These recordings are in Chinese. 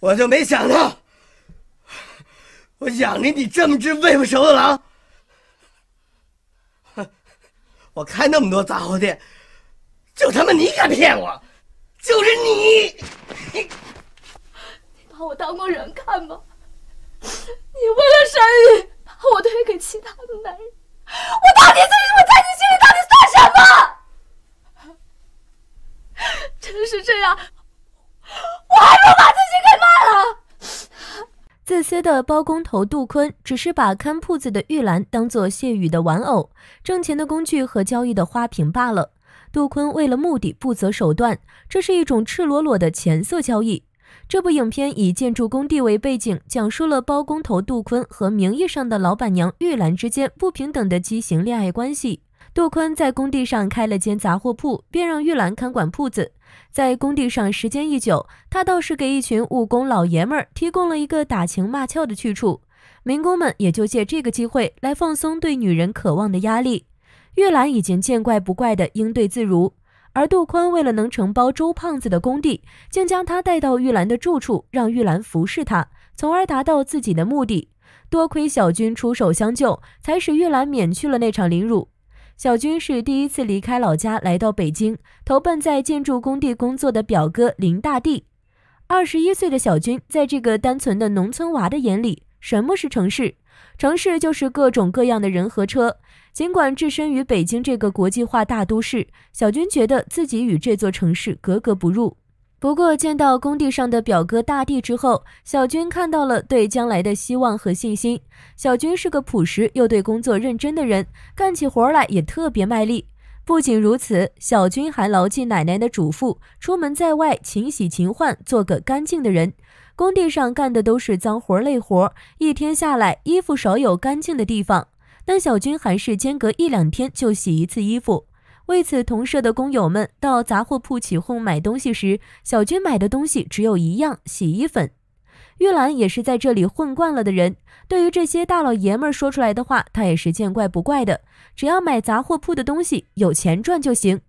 我就没想到，我养了你这么只喂不熟的狼。我开那么多杂货店，就他妈你敢骗我？就是你，你你把我当过人看吗？你为了沈玉。的包工头杜坤只是把看铺子的玉兰当做谢雨的玩偶、挣钱的工具和交易的花瓶罢了。杜坤为了目的不择手段，这是一种赤裸裸的钱色交易。这部影片以建筑工地为背景，讲述了包工头杜坤和名义上的老板娘玉兰之间不平等的畸形恋爱关系。杜坤在工地上开了间杂货铺，便让玉兰看管铺子。在工地上时间一久，他倒是给一群务工老爷们儿提供了一个打情骂俏的去处，民工们也就借这个机会来放松对女人渴望的压力。玉兰已经见怪不怪地应对自如，而杜宽为了能承包周胖子的工地，竟将他带到玉兰的住处，让玉兰服侍他，从而达到自己的目的。多亏小军出手相救，才使玉兰免去了那场凌辱。小军是第一次离开老家来到北京，投奔在建筑工地工作的表哥林大弟。二十一岁的小军，在这个单纯的农村娃的眼里，什么是城市？城市就是各种各样的人和车。尽管置身于北京这个国际化大都市，小军觉得自己与这座城市格格不入。不过见到工地上的表哥大弟之后，小军看到了对将来的希望和信心。小军是个朴实又对工作认真的人，干起活来也特别卖力。不仅如此，小军还牢记奶奶的嘱咐，出门在外勤洗勤换，做个干净的人。工地上干的都是脏活累活，一天下来衣服少有干净的地方，但小军还是间隔一两天就洗一次衣服。为此，同社的工友们到杂货铺起哄买东西时，小军买的东西只有一样——洗衣粉。玉兰也是在这里混惯了的人，对于这些大老爷们说出来的话，她也是见怪不怪的。只要买杂货铺的东西，有钱赚就行。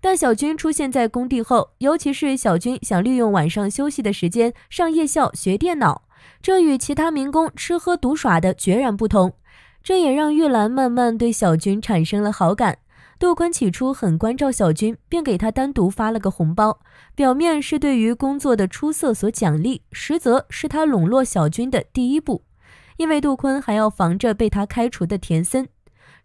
但小军出现在工地后，尤其是小军想利用晚上休息的时间上夜校学电脑，这与其他民工吃喝赌耍的决然不同。这也让玉兰慢慢对小军产生了好感。杜坤起初很关照小军，并给他单独发了个红包，表面是对于工作的出色所奖励，实则是他笼络小军的第一步。因为杜坤还要防着被他开除的田森。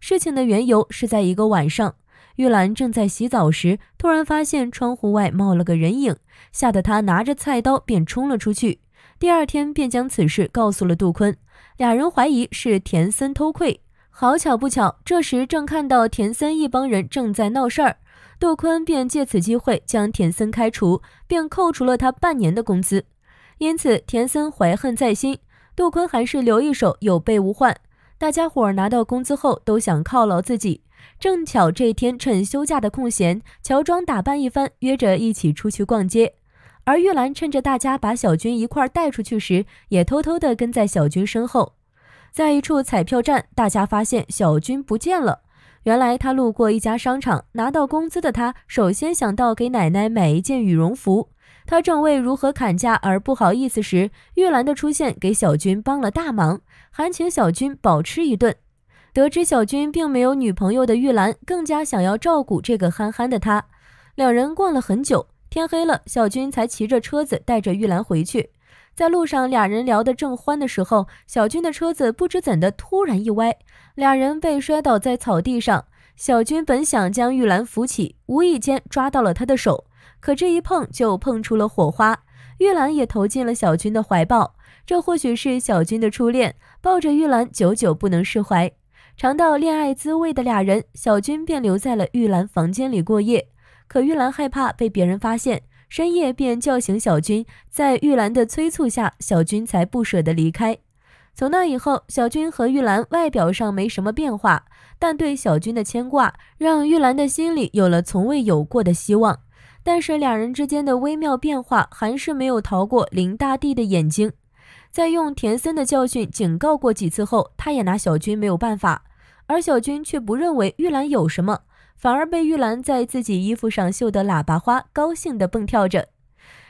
事情的缘由是在一个晚上，玉兰正在洗澡时，突然发现窗户外冒了个人影，吓得她拿着菜刀便冲了出去。第二天便将此事告诉了杜坤，俩人怀疑是田森偷窥。好巧不巧，这时正看到田森一帮人正在闹事儿，杜坤便借此机会将田森开除，并扣除了他半年的工资。因此，田森怀恨在心。杜坤还是留一手，有备无患。大家伙拿到工资后都想犒劳自己。正巧这天趁休假的空闲，乔装打扮一番，约着一起出去逛街。而玉兰趁着大家把小军一块带出去时，也偷偷地跟在小军身后。在一处彩票站，大家发现小军不见了。原来他路过一家商场，拿到工资的他首先想到给奶奶买一件羽绒服。他正为如何砍价而不好意思时，玉兰的出现给小军帮了大忙，还请小军饱吃一顿。得知小军并没有女朋友的玉兰更加想要照顾这个憨憨的他，两人逛了很久，天黑了，小军才骑着车子带着玉兰回去。在路上，俩人聊得正欢的时候，小军的车子不知怎的突然一歪，俩人被摔倒在草地上。小军本想将玉兰扶起，无意间抓到了她的手，可这一碰就碰出了火花，玉兰也投进了小军的怀抱。这或许是小军的初恋，抱着玉兰久久不能释怀。尝到恋爱滋味的俩人，小军便留在了玉兰房间里过夜。可玉兰害怕被别人发现。深夜便叫醒小军，在玉兰的催促下，小军才不舍得离开。从那以后，小军和玉兰外表上没什么变化，但对小军的牵挂让玉兰的心里有了从未有过的希望。但是两人之间的微妙变化还是没有逃过林大帝的眼睛。在用田森的教训警告过几次后，他也拿小军没有办法，而小军却不认为玉兰有什么。反而被玉兰在自己衣服上绣的喇叭花高兴地蹦跳着。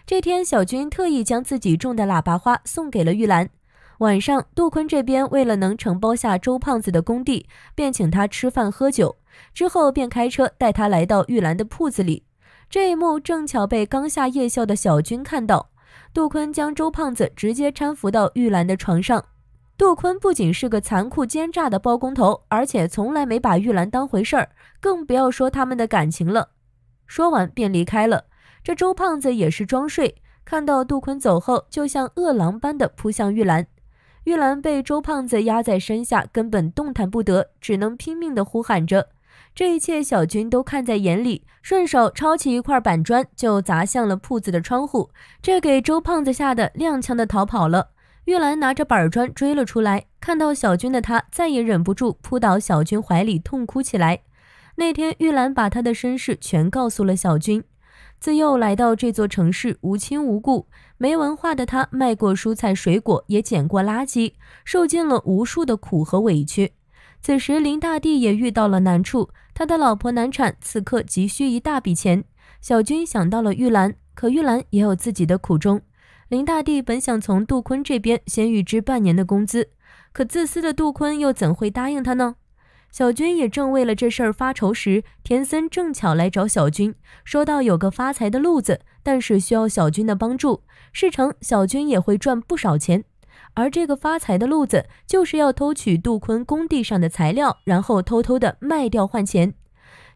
这天，小军特意将自己种的喇叭花送给了玉兰。晚上，杜坤这边为了能承包下周胖子的工地，便请他吃饭喝酒，之后便开车带他来到玉兰的铺子里。这一幕正巧被刚下夜校的小军看到，杜坤将周胖子直接搀扶到玉兰的床上。杜坤不仅是个残酷奸诈的包工头，而且从来没把玉兰当回事儿，更不要说他们的感情了。说完便离开了。这周胖子也是装睡，看到杜坤走后，就像饿狼般的扑向玉兰。玉兰被周胖子压在身下，根本动弹不得，只能拼命的呼喊着。这一切小军都看在眼里，顺手抄起一块板砖就砸向了铺子的窗户，这给周胖子吓得踉跄的逃跑了。玉兰拿着板砖追了出来，看到小军的他再也忍不住，扑倒小军怀里痛哭起来。那天，玉兰把她的身世全告诉了小军。自幼来到这座城市，无亲无故，没文化的她卖过蔬菜水果，也捡过垃圾，受尽了无数的苦和委屈。此时，林大地也遇到了难处，他的老婆难产，此刻急需一大笔钱。小军想到了玉兰，可玉兰也有自己的苦衷。林大帝本想从杜坤这边先预支半年的工资，可自私的杜坤又怎会答应他呢？小军也正为了这事儿发愁时，田森正巧来找小军，说到有个发财的路子，但是需要小军的帮助。事成，小军也会赚不少钱。而这个发财的路子，就是要偷取杜坤工地上的材料，然后偷偷的卖掉换钱。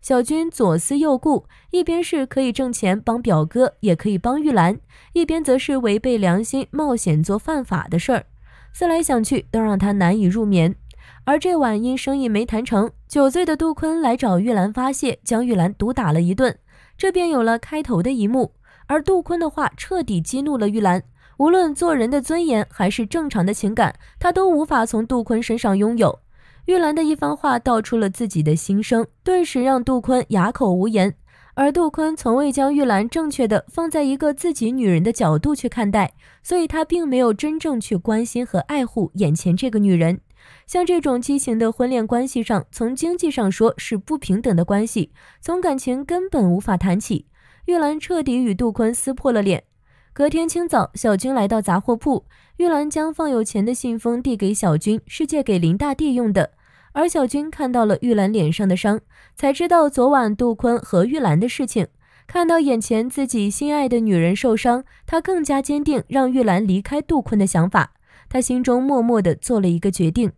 小军左思右顾，一边是可以挣钱帮表哥，也可以帮玉兰；一边则是违背良心，冒险做犯法的事儿。思来想去，都让他难以入眠。而这晚，因生意没谈成，酒醉的杜坤来找玉兰发泄，将玉兰毒打了一顿，这便有了开头的一幕。而杜坤的话彻底激怒了玉兰，无论做人的尊严还是正常的情感，他都无法从杜坤身上拥有。玉兰的一番话道出了自己的心声，顿时让杜坤哑口无言。而杜坤从未将玉兰正确的放在一个自己女人的角度去看待，所以他并没有真正去关心和爱护眼前这个女人。像这种畸形的婚恋关系上，从经济上说是不平等的关系，从感情根本无法谈起。玉兰彻底与杜坤撕破了脸。隔天清早，小军来到杂货铺，玉兰将放有钱的信封递给小军，是借给林大弟用的。而小军看到了玉兰脸上的伤，才知道昨晚杜坤和玉兰的事情。看到眼前自己心爱的女人受伤，他更加坚定让玉兰离开杜坤的想法。他心中默默的做了一个决定，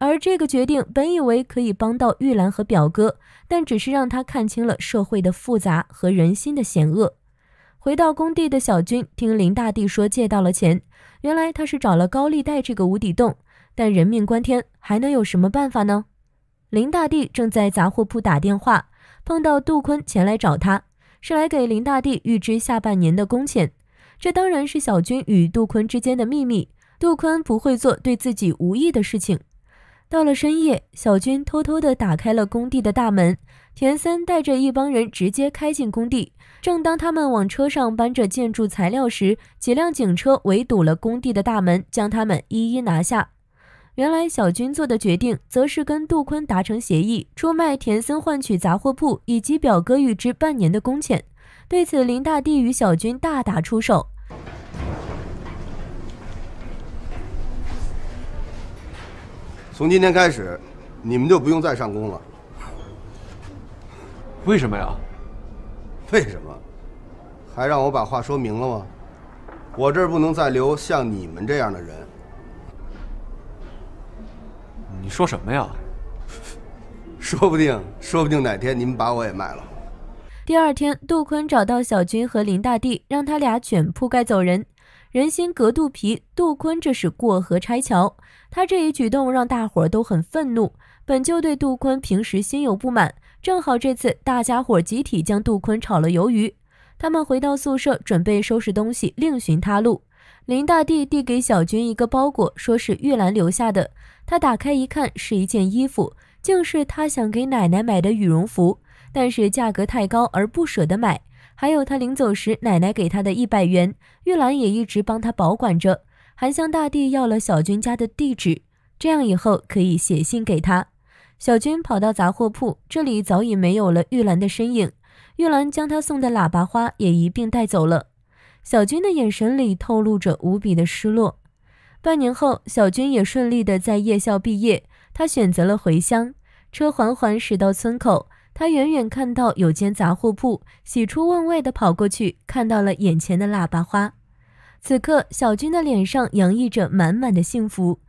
而这个决定本以为可以帮到玉兰和表哥，但只是让他看清了社会的复杂和人心的险恶。回到工地的小军听林大帝说借到了钱，原来他是找了高利贷这个无底洞，但人命关天，还能有什么办法呢？林大帝正在杂货铺打电话，碰到杜坤前来找他，是来给林大帝预支下半年的工钱，这当然是小军与杜坤之间的秘密，杜坤不会做对自己无益的事情。到了深夜，小军偷偷地打开了工地的大门，田森带着一帮人直接开进工地。正当他们往车上搬着建筑材料时，几辆警车围堵了工地的大门，将他们一一拿下。原来，小军做的决定，则是跟杜坤达成协议，出卖田森，换取杂货铺以及表哥预支半年的工钱。对此，林大帝与小军大打出手。从今天开始，你们就不用再上工了。为什么呀？为什么？还让我把话说明了吗？我这儿不能再留像你们这样的人。你说什么呀？说不定，说不定哪天你们把我也卖了。第二天，杜坤找到小军和林大弟，让他俩卷铺盖走人。人心隔肚皮，杜坤这是过河拆桥。他这一举动让大伙儿都很愤怒，本就对杜坤平时心有不满，正好这次大家伙集体将杜坤炒了鱿鱼。他们回到宿舍，准备收拾东西，另寻他路。林大弟递给小军一个包裹，说是玉兰留下的。他打开一看，是一件衣服，竟是他想给奶奶买的羽绒服，但是价格太高而不舍得买。还有他临走时，奶奶给他的一百元，玉兰也一直帮他保管着。还香大帝要了小军家的地址，这样以后可以写信给他。小军跑到杂货铺，这里早已没有了玉兰的身影。玉兰将他送的喇叭花也一并带走了。小军的眼神里透露着无比的失落。半年后，小军也顺利地在夜校毕业，他选择了回乡。车缓缓驶到村口。他远远看到有间杂货铺，喜出望外地跑过去，看到了眼前的喇叭花。此刻，小军的脸上洋溢着满满的幸福。